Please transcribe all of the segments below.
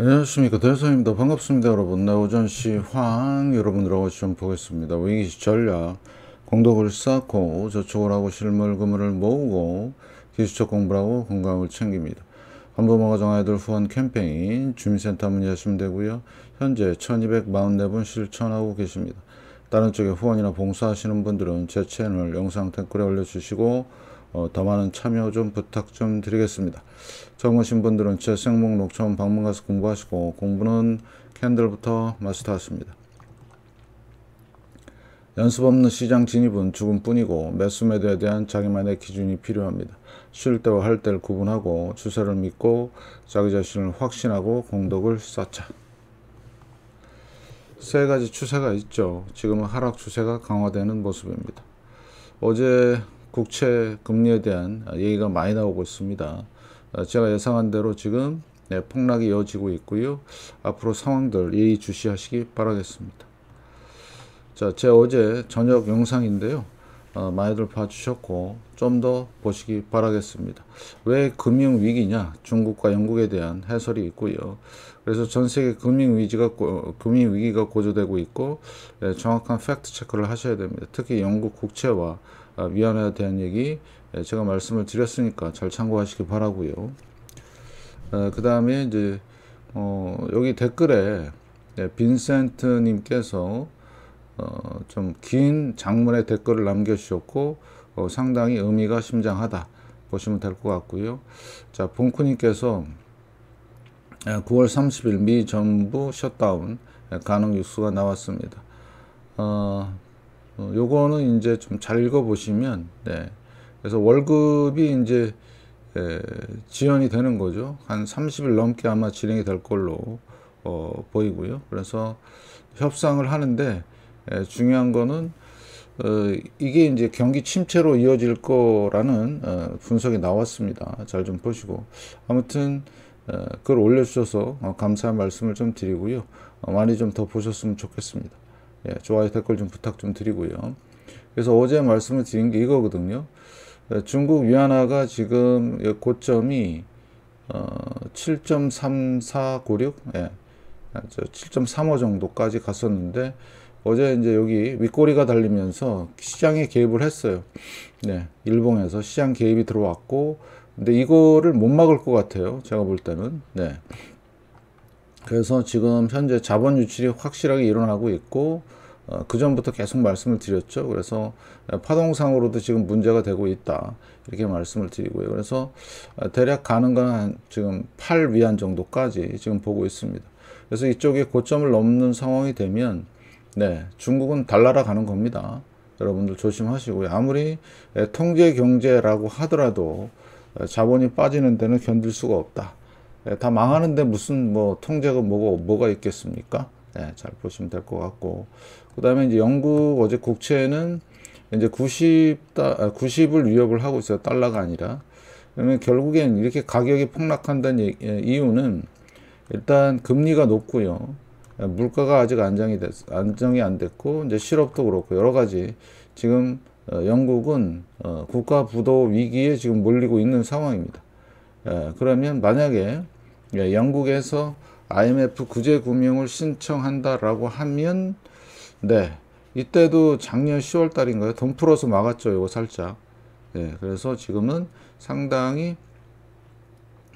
안녕하십니까 대사입니다 반갑습니다 여러분 나우전시 황 여러분들하고 시 보겠습니다 위기 전략 공덕을 쌓고 저축을 하고 실물금을 모으고 기술적 공부를 하고 건강을 챙깁니다 한부모가정 아이들 후원 캠페인 주민센터 문의하시면 되고요 현재 1244분 실천하고 계십니다 다른 쪽에 후원이나 봉사하시는 분들은 제 채널 영상 댓글에 올려주시고 어, 더 많은 참여 좀 부탁 좀 드리겠습니다. 처음 오신 분들은 제 생목록 처음 방문 가서 공부하시고 공부는 캔들부터 마스터하십니다. 연습 없는 시장 진입은 죽음뿐이고 매수매도에 대한 자기만의 기준이 필요합니다. 쉴 때와 할 때를 구분하고 추세를 믿고 자기 자신을 확신하고 공덕을 쌓자. 세 가지 추세가 있죠. 지금은 하락 추세가 강화되는 모습입니다. 어제 국채 금리에 대한 얘기가 많이 나오고 있습니다. 어, 제가 예상한 대로 지금 네, 폭락이 이어지고 있고요. 앞으로 상황들 예의 주시하시기 바라겠습니다. 자, 제 어제 저녁 영상인데요. 어, 많이들 봐주셨고 좀 더 보시기 바라겠습니다. 왜 금융위기냐? 중국과 영국에 대한 해설이 있고요. 그래서 전 세계 금융 위기가 금융 위기가 고조되고 있고 예, 정확한 팩트 체크를 하셔야 됩니다. 특히 영국 국채와 아, 위안화에 대한 얘기 예, 제가 말씀을 드렸으니까 잘 참고하시기 바라고요. 아, 그 다음에 이제 어 여기 댓글에 예, 빈센트님께서 어 좀긴 장문의 댓글을 남겨주셨고 어 상당히 의미가 심장하다 보시면 될 것 같고요. 자 봉쿠님께서 9월 예, 30일 미 전부 셧다운 가능 예, 뉴스가 나왔습니다. 어, 어 요거는 이제 좀 잘 읽어보시면, 네. 그래서 월급이 이제 에, 예, 지연이 되는 거죠. 한 30일 넘게 아마 진행이 될 걸로 어, 보이고요. 그래서 협상을 하는데 에, 중요한 거는 어, 이게 이제 경기 침체로 이어질 거라는 어, 분석이 나왔습니다. 잘 좀 보시고 아무튼. 어, 그걸 올려주셔서 어, 감사한 말씀을 좀 드리고요. 어, 많이 좀 더 보셨으면 좋겠습니다. 예, 좋아요, 댓글 좀 부탁 좀 드리고요. 그래서 어제 말씀을 드린 게 이거거든요. 중국 위안화가 지금 고점이 7.3496, 예, 7.35 정도까지 갔었는데 어제 이제 여기 윗꼬리가 달리면서 시장에 개입을 했어요. 네, 일봉에서 시장 개입이 들어왔고 근데 이거를 못 막을 것 같아요. 제가 볼 때는. 네. 그래서 지금 현재 자본 유출이 확실하게 일어나고 있고 어, 그 전부터 계속 말씀을 드렸죠. 그래서 어, 파동상으로도 지금 문제가 되고 있다. 이렇게 말씀을 드리고요. 그래서 어, 대략 가는 건한 지금 8 위안 정도까지 지금 보고 있습니다. 그래서 이쪽에 고점을 넘는 상황이 되면 네, 중국은 달나라 가는 겁니다. 여러분들 조심하시고요. 아무리 통제 경제라고 하더라도 어, 자본이 빠지는 데는 견딜 수가 없다. 예, 다 망하는데 무슨 뭐 통제가 뭐고 뭐가 있겠습니까? 예, 잘 보시면 될 것 같고 그 다음에 이제 영국 어제 국채는 이제 90 90을 아, 위협을 하고 있어요. 달러가 아니라. 그러면 결국엔 이렇게 가격이 폭락한다는 예, 이유는 일단 금리가 높고요. 물가가 아직 안정이 됐, 안정이 안 됐고 이제 실업도 그렇고 여러 가지 지금 어, 영국은 어, 국가 부도 위기에 지금 몰리고 있는 상황입니다. 예, 그러면 만약에 예, 영국에서 IMF 구제 금융을 신청한다라고 하면 네 이때도 작년 10월 달인가요? 돈 풀어서 막았죠. 이거 살짝. 예, 그래서 지금은 상당히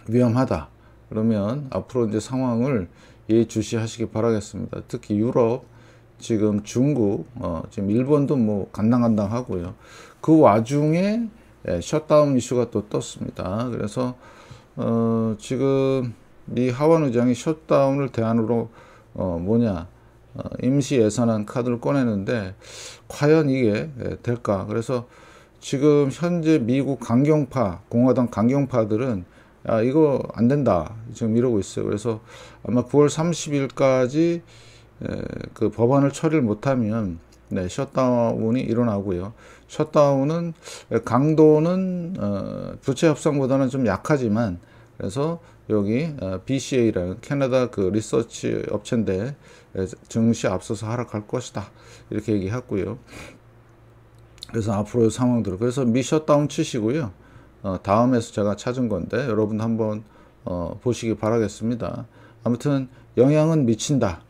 위험하다. 그러면 앞으로 이제 상황을 예주시하시기 바라겠습니다. 특히 유럽 지금 중국, 어, 지금 일본도 뭐 간당간당 하고요. 그 와중에 예, 셧다운 이슈가 또 떴습니다. 그래서 어, 지금 이 하원 의장이 셧다운을 대안으로 어, 뭐냐 어, 임시 예산안 카드를 꺼내는데 과연 이게 예, 될까? 그래서 지금 현재 미국 강경파 공화당 강경파들은 아 이거 안 된다 지금 이러고 있어요. 그래서 아마 9월 30일까지 그 법안을 처리를 못하면 네, 셧다운이 일어나고요. 셧다운은 강도는 어, 부채 협상보다는 좀 약하지만 그래서 여기 어, BCA라는 캐나다 그 리서치 업체인데 증시 앞서서 하락할 것이다 이렇게 얘기했고요. 그래서 앞으로의 상황들 그래서 미셧다운 치시고요. 어, 다음에서 제가 찾은 건데 여러분 한번 어, 보시기 바라겠습니다. 아무튼 영향은 미친다.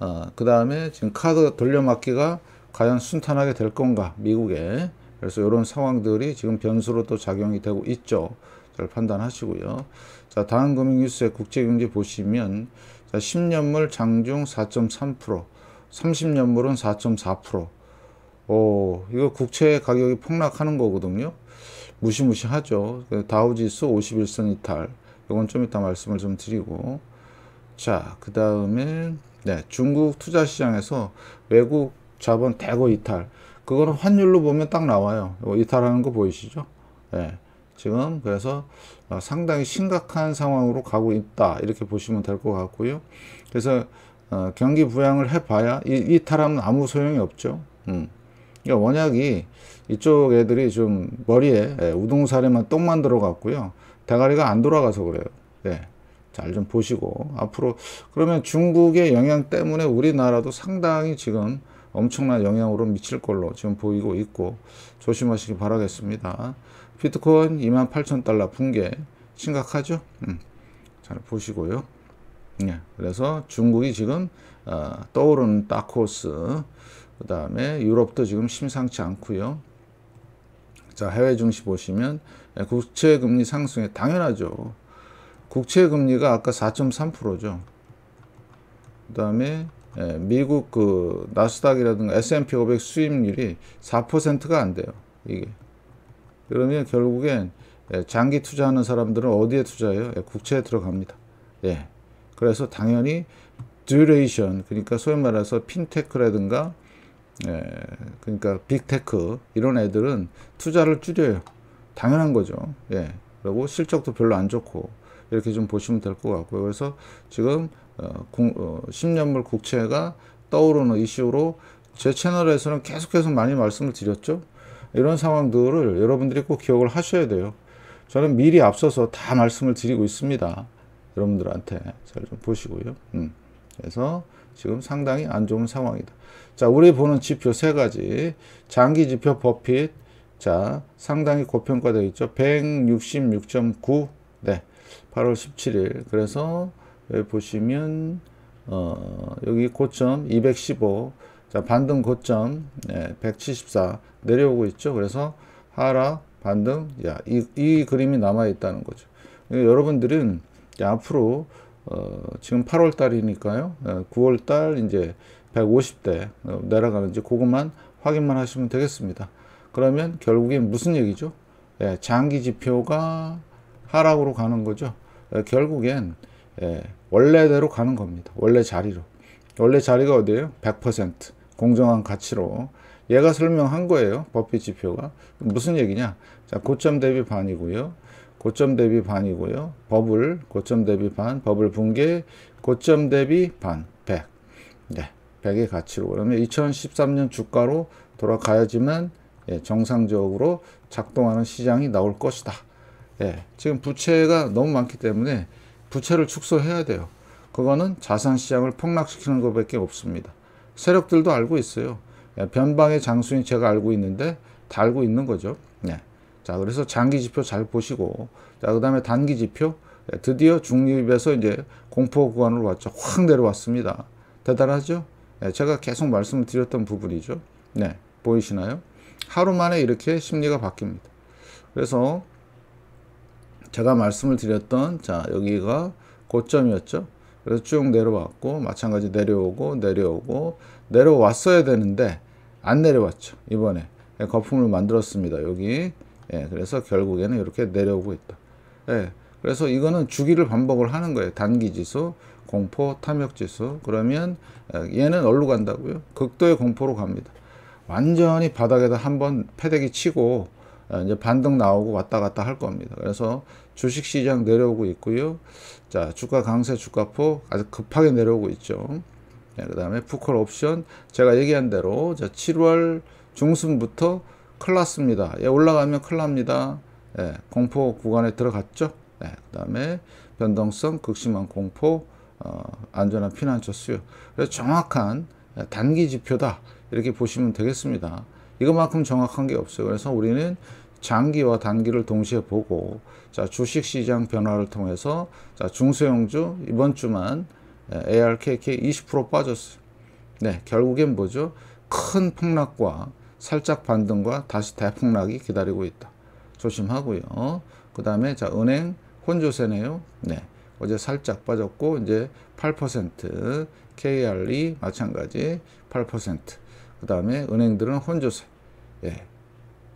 어, 그 다음에 지금 카드 돌려막기가 과연 순탄하게 될 건가 미국에 그래서 이런 상황들이 지금 변수로 또 작용이 되고 있죠 잘 판단하시고요 자 다음 금융뉴스의 국제경제 보시면 자 10년물 장중 4.3% 30년물은 4.4% 오, 이거 국채 가격이 폭락하는 거거든요. 무시무시하죠. 그 다우지수 51선 이탈. 이건 좀 이따 말씀을 좀 드리고. 자, 그 다음에 네, 중국 투자 시장에서 외국 자본 대거 이탈. 그거는 환율로 보면 딱 나와요. 이탈하는 거 보이시죠? 네, 지금 그래서 어, 상당히 심각한 상황으로 가고 있다. 이렇게 보시면 될 것 같고요. 그래서 어, 경기 부양을 해봐야 이, 이탈하면 아무 소용이 없죠. 음. 그러니까 원약이 이쪽 애들이 좀 머리에 예, 우동사리만 똥만 들어갔고요. 대가리가 안 돌아가서 그래요. 예. 잘좀 보시고 앞으로 그러면 중국의 영향 때문에 우리나라도 상당히 지금 엄청난 영향으로 미칠 걸로 지금 보이고 있고 조심하시기 바라겠습니다. 비트코인 28,000달러 붕괴 심각하죠? 음, 잘 보시고요. 예, 그래서 중국이 지금 어, 떠오르는 따코스 그 다음에 유럽도 지금 심상치 않고요. 자 해외 증시 보시면 예, 국채 금리 상승에 당연하죠. 국채 금리가 아까 4.3%죠. 그 다음에 예, 미국 그 나스닥이라든가 S&P 500 수익률이 4%가 안 돼요. 이게. 그러면 결국엔 예, 장기 투자하는 사람들은 어디에 투자해요? 예, 국채에 들어갑니다. 예. 그래서 당연히 듀레이션 그러니까 소위 말해서 핀테크라든가 예, 그러니까 빅테크 이런 애들은 투자를 줄여요. 당연한 거죠. 예. 그리고 실적도 별로 안 좋고 이렇게 좀 보시면 될 것 같고요. 그래서 지금 어, 공, 어, 10년물 국채가 떠오르는 이슈로 제 채널에서는 계속해서 많이 말씀을 드렸죠. 이런 상황들을 여러분들이 꼭 기억을 하셔야 돼요. 저는 미리 앞서서 다 말씀을 드리고 있습니다. 여러분들한테 잘 좀 보시고요. 음. 그래서 지금 상당히 안 좋은 상황이다. 자, 우리 보는 지표 세 가지. 장기 지표 버핏. 자, 상당히 고평가되어 있죠. 166.9. 네. 8월 17일. 그래서 여기 보시면 어, 여기 고점 215, 자 반등 고점 예, 174 내려오고 있죠. 그래서 하락 반등 야이 이 그림이 남아 있다는 거죠. 그러니까 여러분들은 앞으로 어, 지금 8월 달이니까요. 9월 예, 달 이제 150대 내려가는지 그것만 확인만 하시면 되겠습니다. 그러면 결국엔 무슨 얘기죠? 예, 장기 지표가 하락으로 가는 거죠. 결국엔 원래대로 가는 겁니다. 원래 자리로. 원래 자리가 어디예요? 100% 공정한 가치로. 얘가 설명한 거예요. 버핏 지표가. 무슨 얘기냐? 자, 고점 대비 반이고요. 고점 대비 반이고요. 버블, 고점 대비 반, 버블 붕괴, 고점 대비 반, 100. 네, 100의 가치로. 그러면 2013년 주가로 돌아가야지만 예, 정상적으로 작동하는 시장이 나올 것이다. 예, 지금 부채가 너무 많기 때문에 부채를 축소해야 돼요. 그거는 자산시장을 폭락시키는 것밖에 없습니다. 세력들도 알고 있어요. 예, 변방의 장수인 제가 알고 있는데 다 알고 있는 거죠. 예. 자, 그래서 장기 지표 잘 보시고, 자, 그 다음에 단기 지표, 예, 드디어 중립에서 이제 공포 구간으로 왔죠. 확 내려왔습니다. 대단하죠? 예, 제가 계속 말씀을 드렸던 부분이죠. 네, 보이시나요? 하루 만에 이렇게 심리가 바뀝니다. 그래서 제가 말씀을 드렸던 자 여기가 고점이었죠. 그래서 쭉 내려왔고 마찬가지 내려오고 내려오고 내려왔어야 되는데 안 내려왔죠. 이번에 예, 거품을 만들었습니다. 여기 예, 그래서 결국에는 이렇게 내려오고 있다. 예, 그래서 이거는 주기를 반복을 하는 거예요. 단기지수, 공포, 탐욕지수. 그러면 어, 얘는 어디로 간다고요? 극도의 공포로 갑니다. 완전히 바닥에다 한번 패대기 치고 어, 이제 반등 나오고 왔다 갔다 할 겁니다. 그래서 주식시장 내려오고 있고요. 자 주가 강세 주가포 아주 급하게 내려오고 있죠. 네, 그 다음에 푸콜 옵션 제가 얘기한 대로 7월 중순부터 클 났습니다. 예, 올라가면 클 납니다. 예, 공포 구간에 들어갔죠. 예, 네, 그 다음에 변동성 극심한 공포 어, 안전한 피난처 수요 그래서 정확한 예, 단기 지표다 이렇게 보시면 되겠습니다. 이것만큼 정확한 게 없어요. 그래서 우리는 장기와 단기를 동시에 보고 자 주식시장 변화를 통해서 자 중소형주 이번 주만 예, ARKK 20% 빠졌어요. 네 결국엔 뭐죠? 큰 폭락과 살짝 반등과 다시 대폭락이 기다리고 있다. 조심하고요. 그 다음에 자 은행 혼조세네요. 네 어제 살짝 빠졌고 이제 8% KRE 마찬가지 8%그 다음에 은행들은 혼조세 예.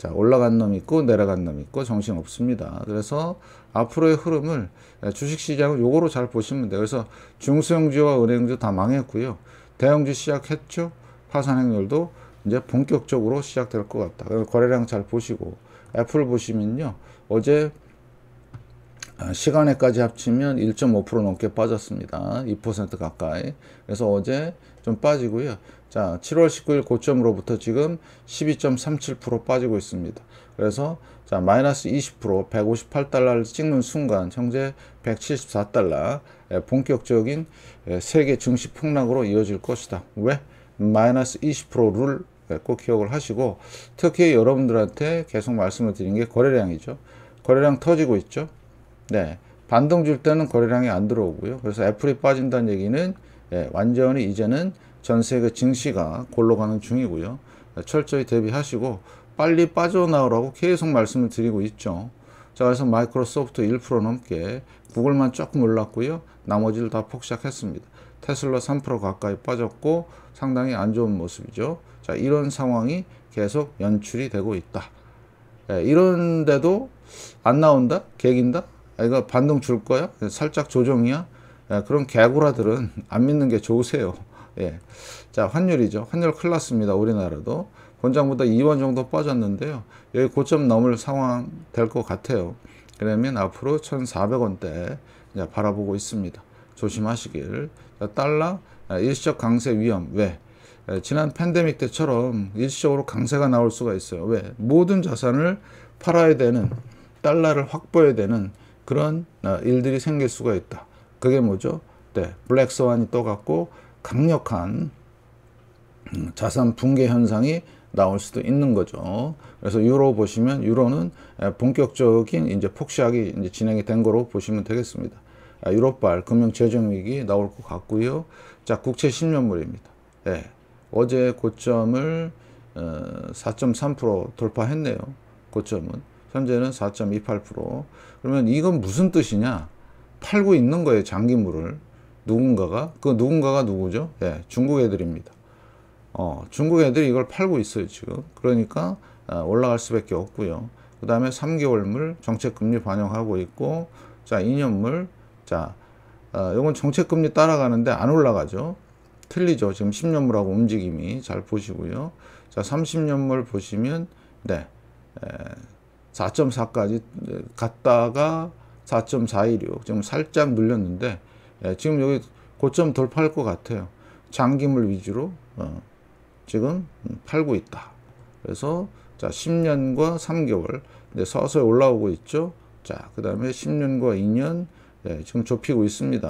자, 올라간 놈 있고 내려간 놈 있고 정신 없습니다. 그래서 앞으로의 흐름을 주식시장은 요거로 잘 보시면 돼요. 그래서 중소형주와 은행주 다 망했고요. 대형주 시작했죠. 파산행률도 이제 본격적으로 시작될 것 같다. 거래량 잘 보시고 애플 보시면요. 어제 시간에까지 합치면 1.5% 넘게 빠졌습니다. 2% 가까이. 그래서 어제 좀 빠지고요. 자 7월 19일 고점으로부터 지금 12.37% 빠지고 있습니다 그래서 자 마이너스 20% 158달러를 찍는 순간 현재 174달러 예, 본격적인 예, 세계 증시 폭락으로 이어질 것이다 왜? 마이너스 20%를 예, 꼭 기억을 하시고 특히 여러분들한테 계속 말씀을 드린 게 거래량이죠 거래량 터지고 있죠 네 반등 줄 때는 거래량이 안 들어오고요 그래서 애플이 빠진다는 얘기는 예, 완전히 이제는 전세계 증시가 골로 가는 중이고요. 철저히 대비하시고 빨리 빠져나오라고 계속 말씀을 드리고 있죠. 자, 그래서 마이크로소프트 1% 넘게 구글만 조금 올랐고요. 나머지를 다 폭삭했습니다. 테슬라 3% 가까이 빠졌고 상당히 안 좋은 모습이죠. 자, 이런 상황이 계속 연출이 되고 있다. 예, 이런데도 안 나온다? 개긴다? 아, 이거 반등 줄 거야? 살짝 조정이야? 예, 그런 개구라들은 안 믿는 게 좋으세요. 예. 자, 환율이죠. 환율 큰클 났습니다. 우리나라도. 본장보다 2원 정도 빠졌는데요. 여기 고점 넘을 상황 될 것 같아요. 그러면 앞으로 1,400원대 바라보고 있습니다. 조심하시길. 달러 아, 일시적 강세 위험. 왜? 지난 팬데믹 때처럼 일시적으로 강세가 나올 수가 있어요. 왜? 모든 자산을 팔아야 되는 달러를 확보해야 되는 그런 아, 일들이 생길 수가 있다. 그게 뭐죠? 네, 블랙스완이 떠갖고 강력한 자산 붕괴 현상이 나올 수도 있는 거죠. 그래서 유로 보시면 유로는 본격적인 이제 폭시하기 이제 진행이 된 거로 보시면 되겠습니다. 아, 유로발 금융 재정 위기 나올 것 같고요. 자, 국채 10년물입니다. 예. 어제 고점을 4.3% 어, 돌파했네요. 고점은 현재는 4.28%. 그러면 이건 무슨 뜻이냐? 팔고 있는 거예요, 장기물을. 누군가가 그 누군가가 누구죠? 예, 중국 애들입니다. 어, 중국 애들이 이걸 팔고 있어요 지금. 그러니까 아, 올라갈 수밖에 없고요. 그 다음에 3개월물 정책금리 반영하고 있고 자 2년물 자 어, 아, 이건 정책금리 따라가는데 안 올라가죠. 틀리죠. 지금 10년물하고 움직임이 잘 보시고요. 자 30년물 보시면 네 4.4까지 갔다가 4.416 지금 살짝 늘렸는데 예, 지금 여기 고점 돌파할 것 같아요. 장기물 위주로 어, 지금 팔고 있다. 그래서 자 10년과 3개월 이제 서서히 올라오고 있죠. 자그 다음에 10년과 2년 예, 지금 좁히고 있습니다.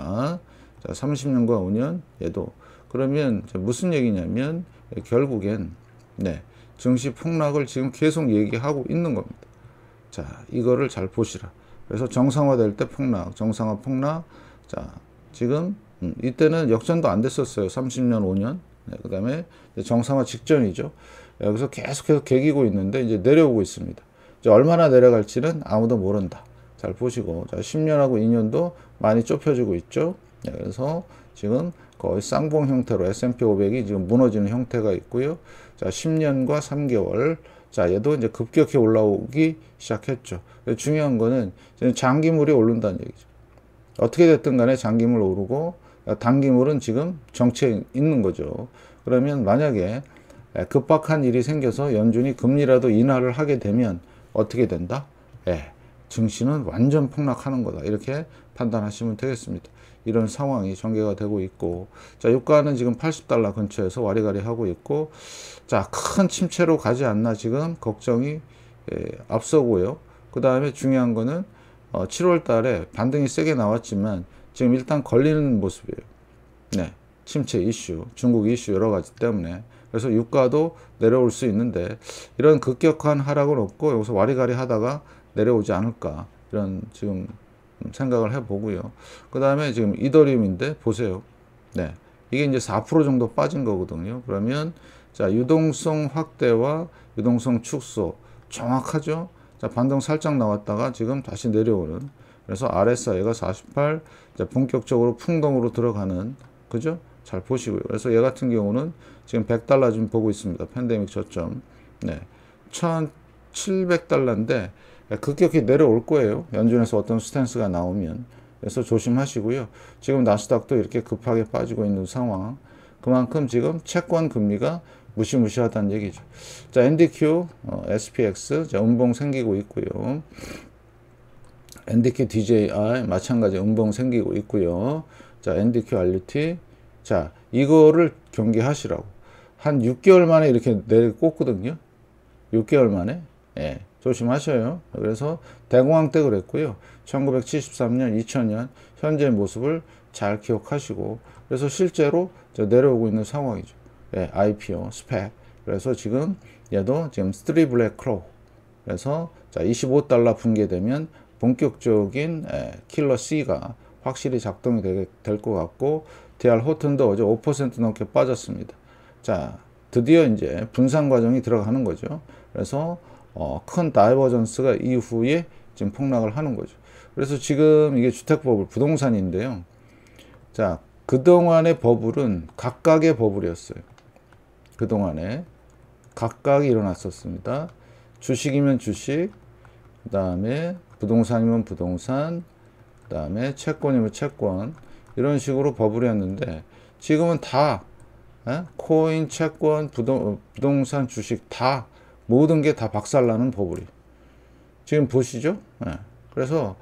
자 30년과 5년 얘도 그러면 무슨 얘기냐면 예, 결국엔 네 증시 폭락을 지금 계속 얘기하고 있는 겁니다. 자 이거를 잘 보시라. 그래서 정상화될 때 폭락, 정상화 폭락, 자 지금 음, 이때는 역전도 안 됐었어요. 30년 5년. 네, 그 다음에 정상화 직전이죠. 여기서 예, 계속해서 개기고 있는데 이제 내려오고 있습니다. 이제 얼마나 내려갈지는 아무도 모른다. 잘 보시고 자, 10년하고 2년도 많이 좁혀지고 있죠. 네, 그래서 지금 거의 쌍봉 형태로 S&P 500이 지금 무너지는 형태가 있고요. 자, 10년과 3개월. 자, 얘도 이제 급격히 올라오기 시작했죠. 중요한 거는 장기물이 오른다는 얘기죠. 어떻게 됐든 간에 장기물 오르고 단기물은 지금 정체에 있는 거죠. 그러면 만약에 급박한 일이 생겨서 연준이 금리라도 인하를 하게 되면 어떻게 된다? 예, 증시는 완전 폭락하는 거다. 이렇게 판단하시면 되겠습니다. 이런 상황이 전개가 되고 있고 자 유가는 지금 80달러 근처에서 와리가리 하고 있고 자큰 침체로 가지 않나 지금 걱정이 예, 앞서고요. 그 다음에 중요한 거는 어, 7월 달에 반등이 세게 나왔지만 지금 일단 걸리는 모습이에요. 네. 침체 이슈, 중국 이슈 여러 가지 때문에 그래서 유가도 내려올 수 있는데 이런 급격한 하락은 없고 여기서 와리가리 하다가 내려오지 않을까 이런 지금 생각을 해보고요. 그 다음에 지금 이더리움인데 보세요. 네. 이게 이제 4% 정도 빠진 거거든요. 그러면 자, 유동성 확대와 유동성 축소 정확하죠? 자, 반등 살짝 나왔다가 지금 다시 내려오는. 그래서 RSI가 48, 자, 본격적으로 풍동으로 들어가는. 그죠? 잘 보시고요. 그래서 얘 같은 경우는 지금 100달러 좀 보고 있습니다. 팬데믹 저점. 네. 1700달러인데 급격히 내려올 거예요. 연준에서 어떤 스탠스가 나오면. 그래서 조심하시고요. 지금 나스닥도 이렇게 급하게 빠지고 있는 상황. 그만큼 지금 채권 금리가 무시무시하다는 얘기죠. 자, NDQ, 어, SPX, 자, 음봉 생기고 있고요. NDQ DJI, 마찬가지 음봉 생기고 있고요. 자, NDQ RUT, 자, 이거를 경계하시라고. 한 6개월 만에 이렇게 내리꽂거든요. 6개월 만에. 예, 조심하셔요. 그래서 대공황 때 그랬고요. 1973년, 2000년, 현재 모습을 잘 기억하시고, 그래서 실제로 내려오고 있는 상황이죠. 예, IPO 스펙 그래서 지금 얘도 지금 스트리 블랙 크로우 그래서 자 25달러 붕괴되면 본격적인 예, 킬러 C가 확실히 작동이 될 것 같고 DR 호튼도 어제 5% 넘게 빠졌습니다. 자 드디어 이제 분산 과정이 들어가는 거죠. 그래서 어, 큰 다이버전스가 이후에 지금 폭락을 하는 거죠. 그래서 지금 이게 주택버블 부동산인데요. 자 그동안의 버블은 각각의 버블이었어요. 그동안에 각각 일어났었습니다. 주식이면 주식, 그 다음에 부동산이면 부동산, 그 다음에 채권이면 채권 이런 식으로 버블이었는데 지금은 다 에? 코인, 채권, 부동, 부동산, 주식 다 모든 게 다 박살나는 버블이 지금 보시죠? 예. 그래서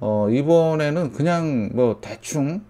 어, 이번에는 그냥 뭐 대충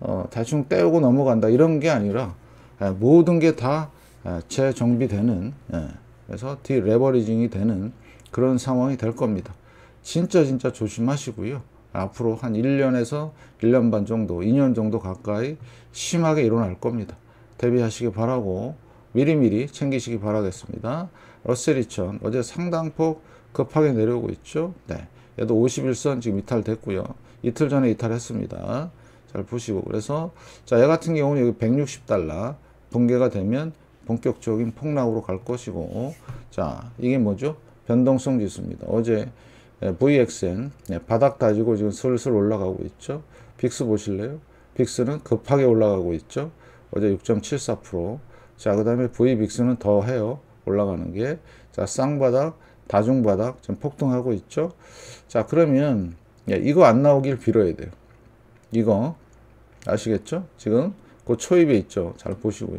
어, 대충 떼우고 넘어간다 이런 게 아니라 예, 모든 게다 아, 재정비되는 예, 그래서 디레버리징이 되는 그런 상황이 될 겁니다. 진짜 진짜 조심하시고요. 앞으로 한 1년에서 1년 반 정도, 2년 정도 가까이 심하게 일어날 겁니다. 대비하시기 바라고 미리미리 챙기시기 바라겠습니다. 러셀2천 어제 상당폭 급하게 내려오고 있죠. 네. 얘도 51선 지금 이탈됐고요. 이틀 전에 이탈했습니다. 잘 보시고 그래서 자, 얘 같은 경우는 여기 160달러 붕괴가 되면 본격적인 폭락으로 갈 것이고 자 이게 뭐죠? 변동성 지수입니다. 어제 VXN 예, 예, 바닥 다지고 지금 슬슬 올라가고 있죠. 빅스 보실래요? 빅스는 급하게 올라가고 있죠. 어제 6.74% 자, 그 다음에 VBIX는 더 해요. 올라가는 게. 자, 쌍바닥, 다중바닥, 지금 폭등하고 있죠. 자, 그러면, 야, 예, 이거 안 나오길 빌어야 돼요. 이거. 아시겠죠? 지금, 그 초입에 있죠. 잘 보시고요.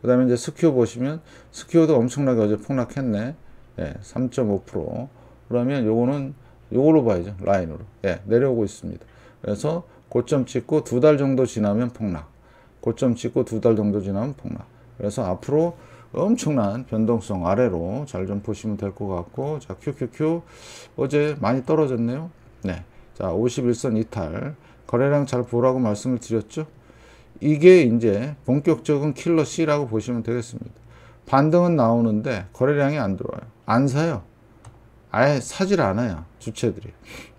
그 다음에 이제 스퀘어 보시면 스퀘어도 엄청나게 어제 폭락했네. 예, 3.5% 그러면 요거는 요걸로 봐야죠. 라인으로. 예, 내려오고 있습니다. 그래서 고점 찍고 두 달 정도 지나면 폭락. 고점 찍고 두 달 정도 지나면 폭락. 그래서 앞으로 엄청난 변동성 아래로 잘 좀 보시면 될 것 같고 자 QQQ 어제 많이 떨어졌네요. 네. 자 51선 이탈 거래량 잘 보라고 말씀을 드렸죠. 이게 이제 본격적인 킬러 C라고 보시면 되겠습니다. 반등은 나오는데 거래량이 안 들어와요. 안 사요. 아예 사질 않아요. 주체들이.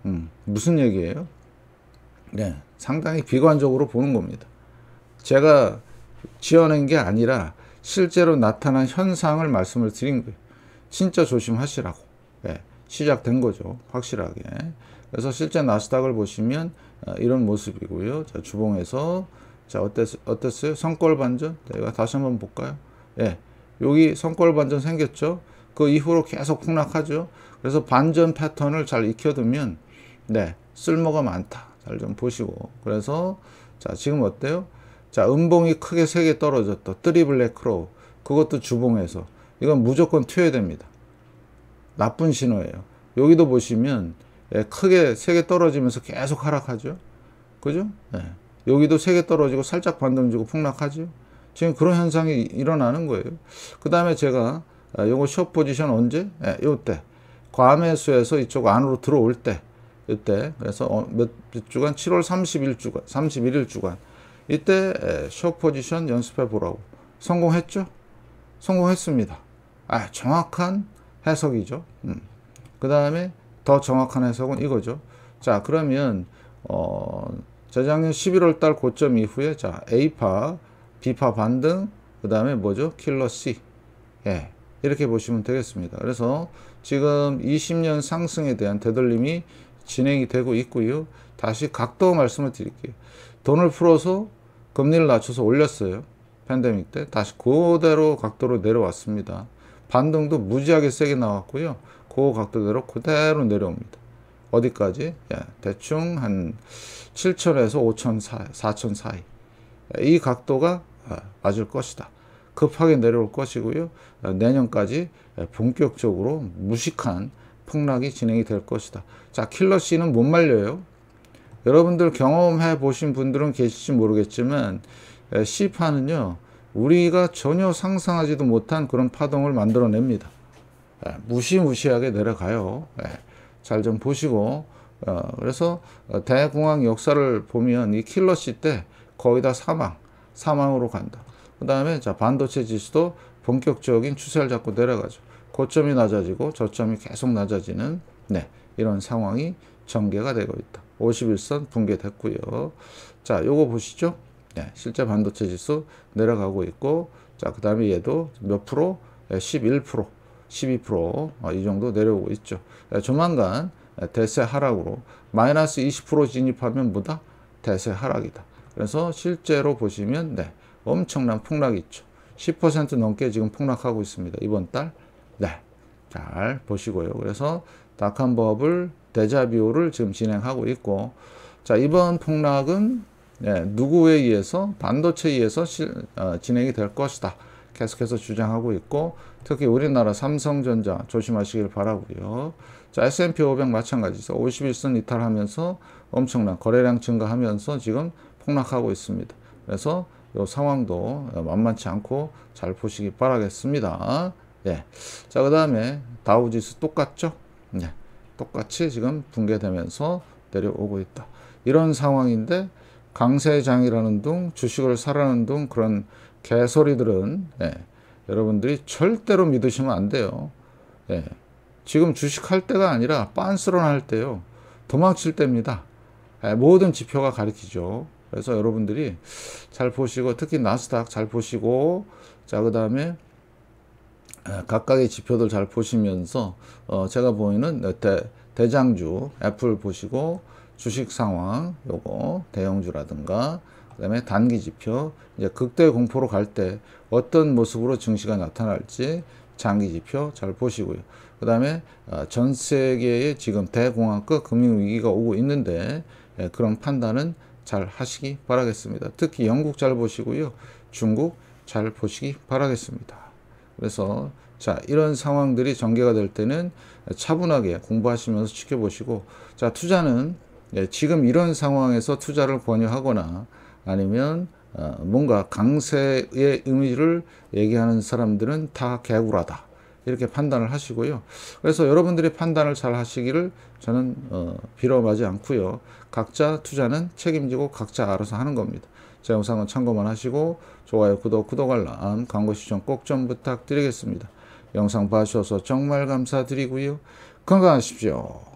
음, 무슨 얘기예요? 네, 상당히 비관적으로 보는 겁니다. 제가 지어낸 게 아니라 실제로 나타난 현상을 말씀을 드린 거예요. 진짜 조심하시라고. 네, 시작된 거죠. 확실하게. 그래서 실제 나스닥을 보시면 어, 이런 모습이고요. 자, 주봉에서 자, 어땠, 어요 성골 반전? 내가 다시 한번 볼까요? 예. 여기 성골 반전 생겼죠? 그 이후로 계속 폭락하죠? 그래서 반전 패턴을 잘 익혀두면, 네, 쓸모가 많다. 잘 좀 보시고. 그래서, 자, 지금 어때요? 자, 음봉이 크게 세 개 떨어졌다. 트리블랙 크로우. 그것도 주봉에서. 이건 무조건 튀어야 됩니다. 나쁜 신호예요. 여기도 보시면, 예, 크게 세 개 떨어지면서 계속 하락하죠? 그죠? 예. 여기도 세개 떨어지고 살짝 반등주고 폭락하죠. 지금 그런 현상이 일어나는 거예요. 그 다음에 제가 아, 요거 숏 포지션 언제? 예, 요때 과매수에서 이쪽 안으로 들어올 때 이때 그래서 어, 몇 주간 7월 30일 주간 31일 주간 이때 숏 예, 포지션 연습해 보라고 성공했죠? 성공했습니다. 아 정확한 해석이죠. 음. 그 다음에 더 정확한 해석은 이거죠. 자 그러면 어, 재작년 11월 달 고점 이후에 자 A파, B파 반등, 그 다음에 뭐죠? 킬러 C. 예. 이렇게 보시면 되겠습니다. 그래서 지금 20년 상승에 대한 되돌림이 진행이 되고 있고요. 다시 각도 말씀을 드릴게요. 돈을 풀어서 금리를 낮춰서 올렸어요. 팬데믹 때 다시 그대로 각도로 내려왔습니다. 반등도 무지하게 세게 나왔고요. 그 각도대로 그대로 내려옵니다. 어디까지? 예, 대충 한 7천에서 5천 사이, 4천 사이. 예, 이 각도가 예, 맞을 것이다. 급하게 내려올 것이고요. 어, 내년까지 예, 본격적으로 무식한 폭락이 진행이 될 것이다. 자, 킬러 C는 못 말려요. 여러분들 경험해 보신 분들은 계실지 모르겠지만 C파는요. 우리가 전혀 상상하지도 못한 그런 파동을 만들어냅니다. 무시무시하게 내려가요. 잘좀 보시고 어, 그래서 어, 대공황 역사를 보면 이 킬러시 때 거의 다 사망, 사망으로 간다. 그 다음에 자 반도체 지수도 본격적인 추세를 잡고 내려가죠. 고점이 낮아지고 저점이 계속 낮아지는 네 이런 상황이 전개가 되고 있다. 51선 붕괴됐고요. 자 요거 보시죠. 네, 실제 반도체 지수 내려가고 있고 자그 다음에 얘도 몇 프로? 11% 12%이 어, 정도 내려오고 있죠. 예, 조만간 대세 하락으로 마이너스 20% 진입하면 뭐다? 대세 하락이다. 그래서 실제로 보시면 네, 엄청난 폭락이 있죠. 10% 넘게 지금 폭락하고 있습니다. 이번 달. 네. 잘 보시고요. 그래서 닥한버블 데자비를 지금 진행하고 있고 자, 이번 폭락은 네, 누구에 의해서 반도체에 의해서 실, 어, 진행이 될 것이다. 계속해서 주장하고 있고 특히 우리나라 삼성전자 조심하시길 바라고요. 자, S&P 500 마찬가지죠. 51선 이탈하면서 엄청난 거래량 증가하면서 지금 폭락하고 있습니다. 그래서 이 상황도 만만치 않고 잘 보시기 바라겠습니다. 예. 자, 그 다음에 다우지수 똑같죠? 예. 똑같이 지금 붕괴되면서 내려오고 있다. 이런 상황인데 강세장이라는 둥, 주식을 사라는 둥 그런 개소리들은 예. 여러분들이 절대로 믿으시면 안 돼요. 예. 지금 주식할 때가 아니라 빤스런 할 때요. 도망칠 때입니다. 예, 모든 지표가 가리키죠. 그래서 여러분들이 잘 보시고 특히 나스닥 잘 보시고 자그 다음에 예, 각각의 지표들 잘 보시면서 어, 제가 보이는 대, 대장주 애플 보시고 주식 상황 요거 대형주라든가 그다음에 단기 지표, 이제 극대 공포로 갈 때 어떤 모습으로 증시가 나타날지 장기 지표 잘 보시고요. 그다음에 어, 전 세계에 지금 대공황급 금융 위기가 오고 있는데 예, 그런 판단은 잘 하시기 바라겠습니다. 특히 영국 잘 보시고요. 중국 잘 보시기 바라겠습니다. 그래서 자 이런 상황들이 전개가 될 때는 차분하게 공부하시면서 지켜보시고 자 투자는 예, 지금 이런 상황에서 투자를 권유하거나 아니면 어, 뭔가 강세의 의미를 얘기하는 사람들은 다 개구라다. 이렇게 판단을 하시고요. 그래서 여러분들이 판단을 잘 하시기를 저는 어, 빌어하지 않고요. 각자 투자는 책임지고 각자 알아서 하는 겁니다. 제 영상은 참고만 하시고 좋아요, 구독, 구독 알람, 광고 시청 꼭 좀 부탁드리겠습니다. 영상 봐주셔서 정말 감사드리고요. 건강하십시오.